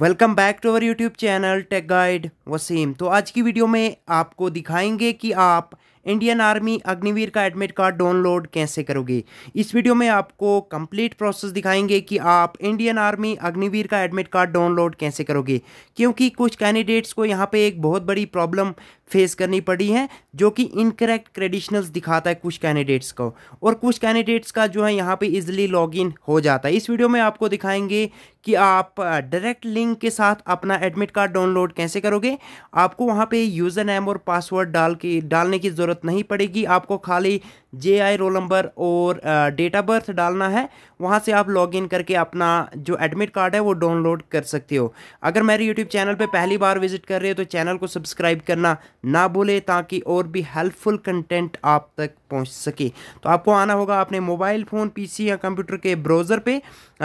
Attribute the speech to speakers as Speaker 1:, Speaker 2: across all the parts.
Speaker 1: welcome back to our YouTube channel tech guide Wasim तो आज की वीडियो में आपको दिखाएंगे कि आप इंडियन आर्मी अग्निवीर का एडमिट कार्ड डाउनलोड कैसे करोगे इस वीडियो में आपको कंप्लीट प्रोसेस दिखाएंगे कि आप इंडियन आर्मी अग्निवीर का एडमिट कार्ड डाउनलोड कैसे करोगे क्योंकि कुछ कैंडिडेट्स को यहाँ पे एक बहुत बड़ी प्रॉब्लम फेस करनी पड़ी है जो कि इनकरेक्ट क्रेडिशनल्स दिखाता है कुछ कैंडिडेट्स को और कुछ कैंडिडेट्स का जो है यहाँ पे लॉग लॉगिन हो जाता है इस वीडियो में आपको दिखाएंगे कि आप डायरेक्ट लिंक के साथ अपना एडमिट कार्ड डाउनलोड कैसे करोगे आपको वहाँ पे यूज़र नेम और पासवर्ड डाल के डालने की ज़रूरत ज़रूरत नहीं पड़ेगी आपको खाली जे आई रोल नंबर और डेट ऑफ बर्थ डालना है वहाँ से आप लॉग इन करके अपना जो एडमिट कार्ड है वो डाउनलोड कर सकते हो अगर मेरे यूट्यूब चैनल पर पहली बार विजिट कर रहे हो तो चैनल को सब्सक्राइब करना ना भूले ताकि और भी हेल्पफुल कंटेंट आप तक पहुँच सके तो आपको आना होगा अपने मोबाइल फ़ोन पी या कंप्यूटर के ब्राउज़र पर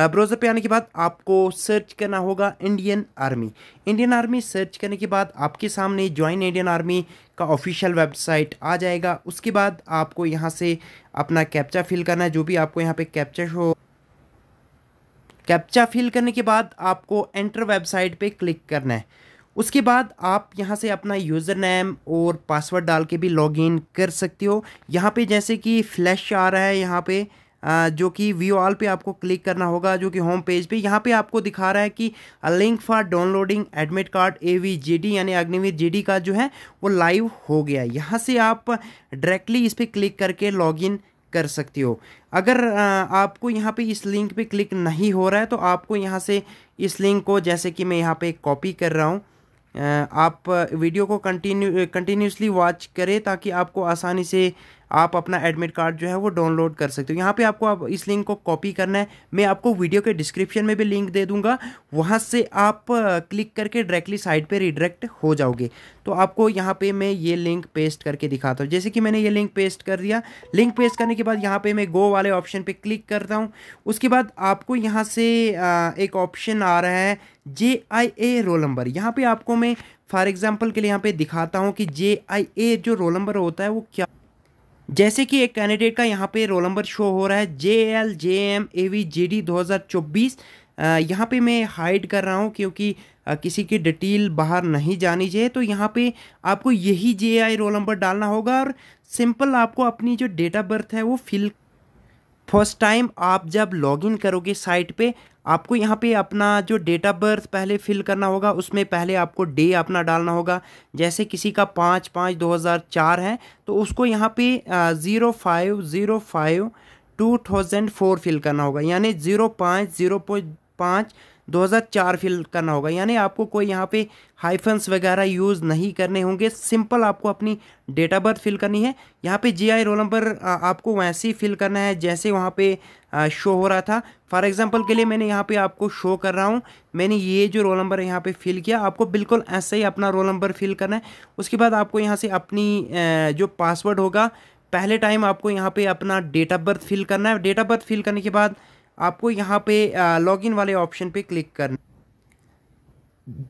Speaker 1: ब्राउज़र पर आने के बाद आपको सर्च करना होगा Indian army Indian army search करने के बाद आपके सामने ज्वाइन इंडियन आर्मी का ऑफिशियल वेबसाइट आ जाएगा उसके बाद आपको यहाँ से अपना कैप्चा फिल करना है जो भी आपको यहाँ पे कैप्चा शो कैप्चा फिल करने के बाद आपको एंटर वेबसाइट पे क्लिक करना है उसके बाद आप यहाँ से अपना यूज़र नेम और पासवर्ड डाल के भी लॉगिन कर सकते हो यहाँ पे जैसे कि फ्लैश आ रहा है यहाँ पे जो कि वी ऑल पे आपको क्लिक करना होगा जो कि होम पेज पे यहाँ पे आपको दिखा रहा है कि link for downloading admit card A V J D यानी अग्निवीर जे डी का जो है वो लाइव हो गया यहाँ से आप डायरेक्टली इस पर क्लिक करके लॉगिन कर सकती हो अगर आपको यहाँ पे इस लिंक पे क्लिक नहीं हो रहा है तो आपको यहाँ से इस लिंक को जैसे कि मैं यहाँ पे कॉपी कर रहा हूँ आप वीडियो को कंटिन्यू कंटिन्यूसली वॉच करें ताकि आपको आसानी से आप अपना एडमिट कार्ड जो है वो डाउनलोड कर सकते हो यहाँ पे आपको आप इस लिंक को कॉपी करना है मैं आपको वीडियो के डिस्क्रिप्शन में भी लिंक दे दूंगा वहाँ से आप क्लिक करके डायरेक्टली साइट पर रिडायरेक्ट हो जाओगे तो आपको यहाँ पर मैं ये लिंक पेस्ट करके दिखाता हूँ जैसे कि मैंने ये लिंक पेस्ट कर दिया लिंक पेस्ट करने के बाद यहाँ पर मैं गो वाले ऑप्शन पर क्लिक करता हूँ उसके बाद आपको यहाँ से एक ऑप्शन आ रहा है जे आई ए रोल नंबर यहाँ पे आपको मैं फॉर एग्ज़ाम्पल के लिए यहाँ पे दिखाता हूँ कि जे आई ए जो रोल नंबर होता है वो क्या जैसे कि एक कैंडिडेट का यहाँ पे रोल नंबर शो हो रहा है J L J M A V J D दो हज़ार चौबीस यहाँ पर मैं हाइड कर रहा हूँ क्योंकि किसी की डिटेल बाहर नहीं जानी चाहिए तो यहाँ पे आपको यही जे आई रोल नंबर डालना होगा और सिंपल आपको अपनी जो डेट ऑफ बर्थ है वो फिल फर्स्ट टाइम आप जब लॉगिन करोगे साइट पे आपको यहाँ पे अपना जो डेट ऑफ बर्थ पहले फिल करना होगा उसमें पहले आपको डे अपना डालना होगा जैसे किसी का पाँच पाँच दो हज़ार चार है तो उसको यहाँ पे zero five zero five two thousand four fill करना होगा यानी ज़ीरो पाँच ज़ीरो पाँच 2004 फिल करना होगा यानी आपको कोई यहाँ पे हाइफन्स वगैरह यूज़ नहीं करने होंगे सिंपल आपको अपनी डेट ऑफ बर्थ फिल करनी है यहाँ पे जीआई रोल नंबर आपको वैसे ही फिल करना है जैसे वहाँ पे शो हो रहा था फॉर एग्जांपल के लिए मैंने यहाँ पे आपको शो कर रहा हूँ मैंने ये जो रोल नंबर यहाँ पे फिल किया आपको बिल्कुल ऐसे ही अपना रोल नंबर फिल करना है उसके बाद आपको यहाँ से अपनी जो पासवर्ड होगा पहले टाइम आपको यहाँ पे अपना डेट ऑफ बर्थ फिल करना है डेट ऑफ बर्थ फिल करने के बाद आपको यहाँ पे लॉगिन वाले ऑप्शन पे क्लिक करना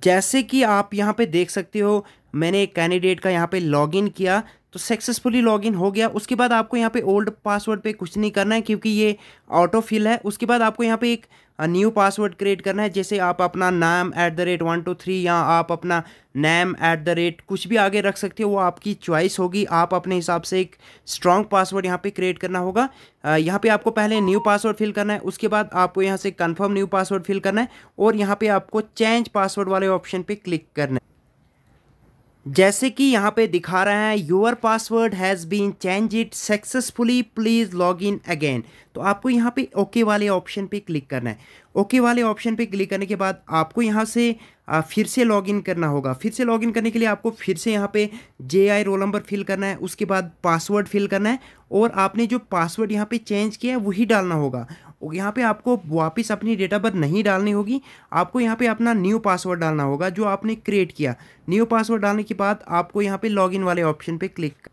Speaker 1: जैसे कि आप यहाँ पे देख सकते हो मैंने एक कैंडिडेट का यहाँ पे लॉगिन किया तो सक्सेसफुली लॉगिन हो गया उसके बाद आपको यहाँ पे ओल्ड पासवर्ड पे कुछ नहीं करना है क्योंकि ये ऑटो फिल है उसके बाद आपको यहाँ पे एक न्यू पासवर्ड क्रिएट करना है जैसे आप अपना नाम at the rate one two three या आप अपना नेम ऐट द रेट कुछ भी आगे रख सकते हो वो आपकी चॉइस होगी आप अपने हिसाब से एक स्ट्रॉन्ग पासवर्ड यहाँ पे क्रिएट करना होगा यहाँ पे आपको पहले न्यू पासवर्ड फिल करना है उसके बाद आपको यहाँ से कन्फर्म न्यू पासवर्ड फिल करना है और यहाँ पर आपको चेंज पासवर्ड वाले ऑप्शन पर क्लिक करना है जैसे कि यहाँ पे दिखा रहा है your password has been change it successfully please log in again तो आपको यहाँ पे ओके okay वाले ऑप्शन पे क्लिक करना है ओके okay वाले ऑप्शन पे क्लिक करने के बाद आपको यहाँ से फिर से लॉग इन करना होगा फिर से लॉग इन करने के लिए आपको फिर से यहाँ पे J I roll number fill करना है उसके बाद पासवर्ड फिल करना है और आपने जो पासवर्ड यहाँ पे चेंज किया है वही डालना होगा यहाँ पे आपको वापस अपनी डेट ऑफ बर्थ नहीं डालनी होगी आपको यहाँ पे अपना न्यू पासवर्ड डालना होगा जो आपने क्रिएट किया न्यू पासवर्ड डालने के बाद आपको यहाँ पे लॉगिन वाले ऑप्शन पे क्लिक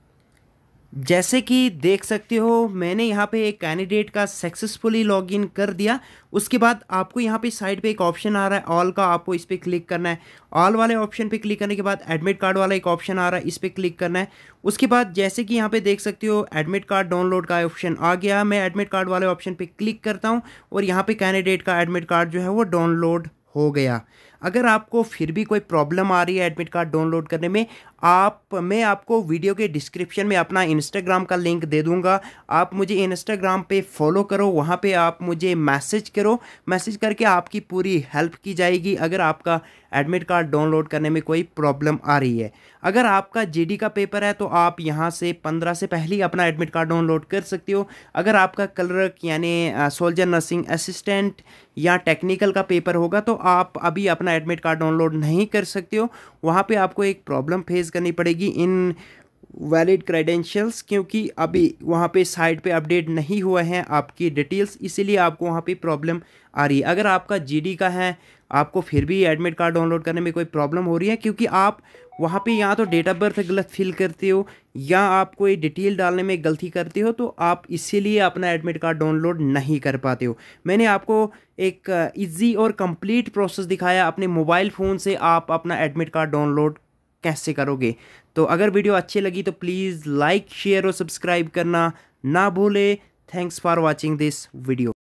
Speaker 1: जैसे कि देख सकते हो मैंने यहाँ पे एक कैंडिडेट का सक्सेसफुली लॉगिन कर दिया उसके बाद आपको यहाँ पे साइड पे एक ऑप्शन आ रहा है ऑल का आपको इस पर क्लिक करना है ऑल वाले ऑप्शन पे क्लिक करने के बाद एडमिट कार्ड वाला एक ऑप्शन आ रहा है इस पर क्लिक करना है उसके बाद जैसे कि यहाँ पे देख सकते हो एडमिट कार्ड डाउनलोड का ऑप्शन आ गया मैं एडमिट कार्ड वाले ऑप्शन पर क्लिक करता हूँ और यहाँ पर कैंडिडेट का एडमिट कार्ड जो है वो डाउनलोड हो गया अगर आपको फिर भी कोई प्रॉब्लम आ रही है एडमिट कार्ड डाउनलोड करने में आप मैं आपको वीडियो के डिस्क्रिप्शन में अपना इंस्टाग्राम का लिंक दे दूंगा आप मुझे इंस्टाग्राम पे फॉलो करो वहाँ पे आप मुझे मैसेज करो मैसेज करके आपकी पूरी हेल्प की जाएगी अगर आपका एडमिट कार्ड डाउनलोड करने में कोई प्रॉब्लम आ रही है अगर आपका जीडी का पेपर है तो आप यहाँ से पंद्रह से पहले ही अपना एडमिट कार्ड डाउनलोड कर सकते हो अगर आपका क्लर्क यानी सोल्जर नर्सिंग असिस्टेंट या टेक्निकल का पेपर होगा तो आप अभी अपना एडमिट कार्ड डाउनलोड नहीं कर सकते हो वहाँ पे आपको एक प्रॉब्लम फेस करनी पड़ेगी इन वैलिड क्रेडेंशियल्स क्योंकि अभी वहाँ पे साइट पे अपडेट नहीं हुए हैं आपकी डिटेल्स इसीलिए आपको वहाँ पे प्रॉब्लम आ रही है अगर आपका जीडी का है आपको फिर भी एडमिट कार्ड डाउनलोड करने में कोई प्रॉब्लम हो रही है क्योंकि आप वहाँ पे या तो डेट ऑफ बर्थ गलत फिल करते हो या आप कोई डिटेल डालने में गलती करते हो तो आप इसीलिए अपना एडमिट कार्ड डाउनलोड नहीं कर पाते हो मैंने आपको एक ईजी uh, और कंप्लीट प्रोसेस दिखाया अपने मोबाइल फ़ोन से आप अपना एडमिट कार्ड डाउनलोड कैसे करोगे तो अगर वीडियो अच्छी लगी तो प्लीज़ लाइक शेयर और सब्सक्राइब करना ना भूले thanks for watching this video